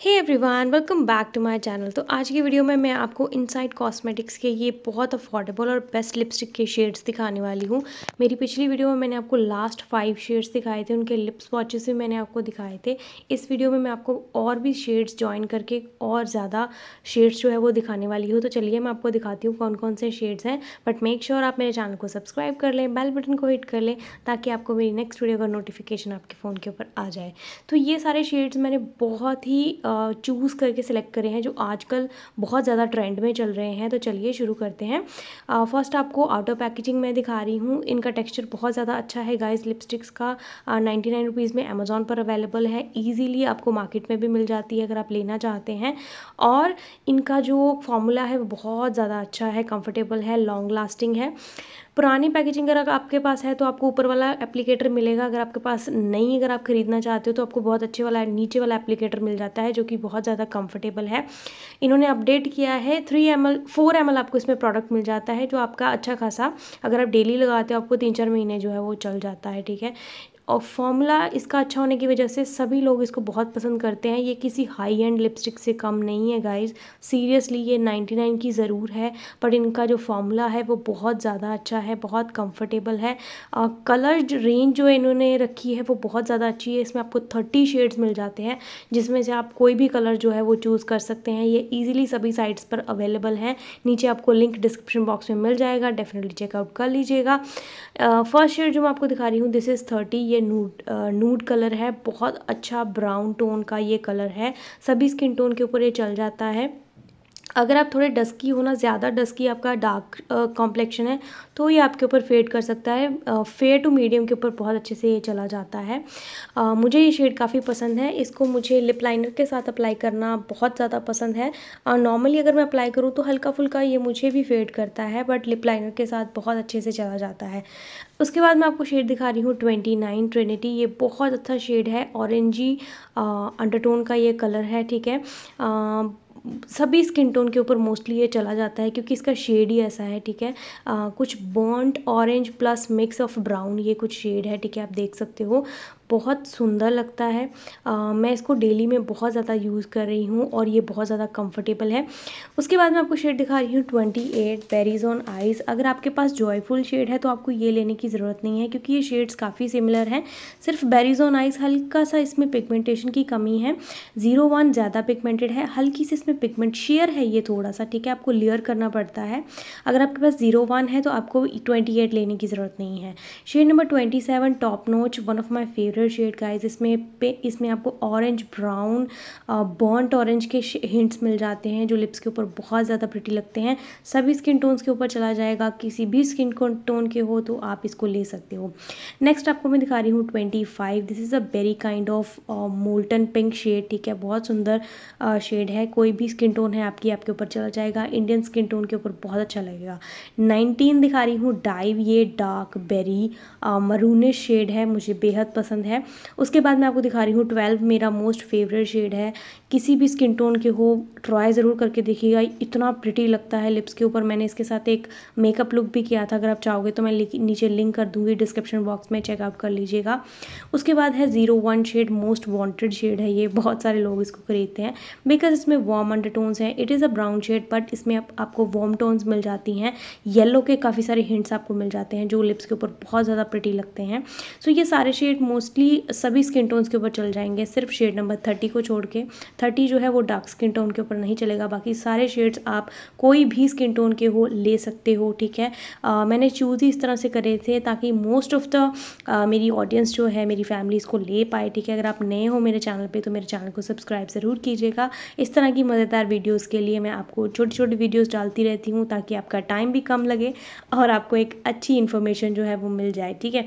hey everyone welcome back to my channel तो आज की वीडियो में मैं आपको इनसाइड कॉस्मेटिक्स के ये बहुत अफोर्डेबल और बेस्ट लिपस्टिक के शेड्स दिखाने वाली हूँ मेरी पिछली वीडियो में मैंने आपको लास्ट फाइव शेड्स दिखाए थे उनके लिप्स वॉचेस भी मैंने आपको दिखाए थे इस वीडियो में मैं आपको और भी शेड्स ज्वाइन करके और ज़्यादा शेड्स जो है वो दिखाने वाली हूँ तो चलिए मैं आपको दिखाती हूँ कौन कौन से शेड्स हैं बट मेक श्योर आप मेरे चैनल को सब्सक्राइब कर लें बेल बटन को हिट कर लें ताकि आपको मेरी नेक्स्ट वीडियो का नोटिफिकेशन आपके फ़ोन के ऊपर आ जाए तो ये सारे शेड्स मैंने बहुत ही चूज़ करके सिलेक्ट करे हैं जो आजकल बहुत ज़्यादा ट्रेंड में चल रहे हैं तो चलिए शुरू करते हैं फर्स्ट आपको आउटर पैकेजिंग मैं दिखा रही हूँ इनका टेक्सचर बहुत ज़्यादा अच्छा है गाइस लिपस्टिक्स का नाइन्टी नाइन रुपीज़ में अमेज़ोन पर अवेलेबल है ईजीली आपको मार्केट में भी मिल जाती है अगर आप लेना चाहते हैं और इनका जो फॉर्मूला है वो बहुत ज़्यादा अच्छा है कम्फर्टेबल है लॉन्ग लास्टिंग है पुरानी पैकेजिंग अगर आपके पास है तो आपको ऊपर वाला एप्लीकेटर मिलेगा अगर आपके पास नहीं अगर आप ख़रीदना चाहते हो तो आपको बहुत अच्छे वाला नीचे वाला एप्लीकेटर मिल जाता है जो कि बहुत ज़्यादा कंफर्टेबल है इन्होंने अपडेट किया है three M L four M L आपको इसमें प्रोडक्ट मिल जाता है जो आपका अच्छा खासा अगर आप डेली लगाते हो आपको तीन चार महीने जो है वो चल जाता है ठीक है और फॉर्मूला इसका अच्छा होने की वजह से सभी लोग इसको बहुत पसंद करते हैं ये किसी हाई एंड लिपस्टिक से कम नहीं है गाइज सीरियसली ये नाइन्टी नाइन की ज़रूर है पर इनका जो फॉर्मूला है वो बहुत ज़्यादा अच्छा है बहुत कंफर्टेबल है कलर रेंज जो इन्होंने रखी है वो बहुत ज़्यादा अच्छी है इसमें आपको थर्टी शेड्स मिल जाते हैं जिसमें से आप कोई भी कलर जो है वो चूज़ कर सकते हैं ये ईजिली सभी साइट्स पर अवेलेबल हैं नीचे आपको लिंक डिस्क्रिप्शन बॉक्स में मिल जाएगा डेफिनेटली चेकआउट कर लीजिएगा फर्स्ट शेड जो मैं आपको दिखा रही हूँ दिस इज़ थर्टी ये नूड नूड कलर है बहुत अच्छा ब्राउन टोन का ये कलर है सभी स्किन टोन के ऊपर ये चल जाता है अगर आप थोड़े डस्की होना ज़्यादा डस्की आपका डार्क कॉम्प्लेक्शन है तो ये आपके ऊपर फेड कर सकता है फेयर टू मीडियम के ऊपर बहुत अच्छे से ये चला जाता है uh, मुझे ये शेड काफ़ी पसंद है इसको मुझे लिप लाइनर के साथ अप्लाई करना बहुत ज़्यादा पसंद है नॉर्मली uh, अगर मैं अप्लाई करूँ तो हल्का फुल्का ये मुझे भी फेड करता है बट लिप लाइनर के साथ बहुत अच्छे से चला जाता है उसके बाद मैं आपको शेड दिखा रही हूँ ट्वेंटी नाइन ट्रेनिटी ये बहुत अच्छा शेड है ऑरेंजी अंडरटोन का ये कलर है ठीक है uh, सभी स्किन टोन के ऊपर मोस्टली ये चला जाता है क्योंकि इसका शेड ही ऐसा है ठीक है आ, कुछ burnt orange plus mix of brown ये कुछ शेड है ठीक है आप देख सकते हो बहुत सुंदर लगता है आ, मैं इसको डेली में बहुत ज़्यादा यूज़ कर रही हूँ और ये बहुत ज़्यादा कंफर्टेबल है उसके बाद मैं आपको शेड दिखा रही हूँ twenty eight berries on eyes अगर आपके पास जॉयफुल शेड है तो आपको ये लेने की ज़रूरत नहीं है क्योंकि ये शेड्स काफ़ी सिमिलर हैं सिर्फ बेरीज ऑन आइज़ हल्का सा इसमें पिगमेंटेशन की कमी है ज़ीरो वन ज़्यादा पिगमेंटेड है हल्की सी इसमें पिगमेंट शेयर है ये थोड़ा सा ठीक है आपको लेयर करना पड़ता है अगर आपके पास ज़ीरो वन है तो आपको ट्वेंटी एट लेने की ज़रूरत नहीं है shade number twenty seven top notch one of my favourite mirror shade guys इसमें पे इसमें आपको ऑरेंज ब्राउन बॉन्ट ऑरेंज के हिंट्स मिल जाते हैं जो लिप्स के ऊपर बहुत ज़्यादा प्रिटी लगते हैं सभी स्किन टोन्स के ऊपर चला जाएगा किसी भी स्किन टोन के हो तो आप इसको ले सकते हो नेक्स्ट आपको मैं दिखा रही हूँ twenty five this is a very kind of molten pink shade ठीक है बहुत सुंदर शेड है कोई भी स्किन टोन है आपकी आपके ऊपर चला जाएगा इंडियन स्किन टोन के ऊपर बहुत अच्छा लगेगा नाइनटीन दिखा रही हूँ डाइव ये डार्क बेरी मरूने शेड है मुझे बेहद पसंद है है उसके बाद मैं आपको दिखा रही हूँ ट्वेल्व मेरा मोस्ट फेवरेट शेड है किसी भी स्किन टोन के हो ट्राई ज़रूर करके देखिएगा इतना प्रिटी लगता है लिप्स के ऊपर मैंने इसके साथ एक मेकअप लुक भी किया था अगर आप चाहोगे तो मैं नीचे लिंक कर दूँगी डिस्क्रिप्शन बॉक्स में चेकआउट कर लीजिएगा उसके बाद है zero one shade most wanted shade है ये बहुत सारे लोग इसको खरीदते हैं बिकॉज इसमें वार्म टोन्स हैं it is a brown shade but इसमें आप, आपको वार्म टोन्स मिल जाती हैं येलो के काफ़ी सारे हिंट्स आपको मिल जाते हैं जो लिप्स के ऊपर बहुत ज़्यादा प्रिटी लगते हैं सो so, ये सारे शेड मोस्ट मोस्टली सभी स्किन टोन्स के ऊपर चल जाएंगे सिर्फ शेड नंबर थर्टी को छोड़ के थर्टी जो है वो डार्क स्किन टोन के ऊपर नहीं चलेगा बाकी सारे शेड्स आप कोई भी स्किन टोन के हो ले सकते हो ठीक है आ, मैंने चूज़ ही इस तरह से करे थे ताकि मोस्ट ऑफ द मेरी ऑडियंस जो है मेरी फैमिली इसको ले पाए ठीक है अगर आप नए हो मेरे चैनल पर तो मेरे चैनल को सब्सक्राइब ज़रूर कीजिएगा इस तरह की मज़ेदार वीडियोज़ के लिए मैं आपको छोटी छोटी वीडियोज़ डालती रहती हूँ ताकि आपका टाइम भी कम लगे और आपको एक अच्छी इन्फॉर्मेशन जो है वो मिल जाए ठीक है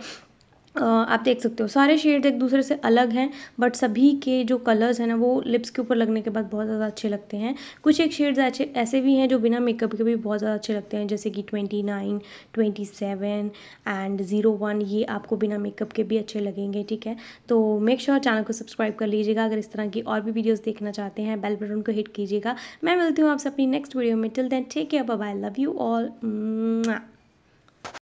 आप देख सकते हो सारे शेड्स एक दूसरे से अलग हैं बट सभी के जो कलर्स हैं ना वो लिप्स के ऊपर लगने के बाद बहुत ज़्यादा अच्छे लगते हैं कुछ एक शेड्स ऐसे ऐसे भी हैं जो बिना मेकअप के भी बहुत ज़्यादा अच्छे लगते हैं जैसे कि twenty nine twenty seven and zero one ये आपको बिना मेकअप के भी अच्छे लगेंगे ठीक है तो मेक श्योर चैनल को सब्सक्राइब कर लीजिएगा अगर इस तरह की और भी वीडियोज़ देखना चाहते हैं बेल बटन को हिट कीजिएगा मैं मिलती हूँ आपसे अपनी नेक्स्ट वीडियो में टिल ठीक है care I love you all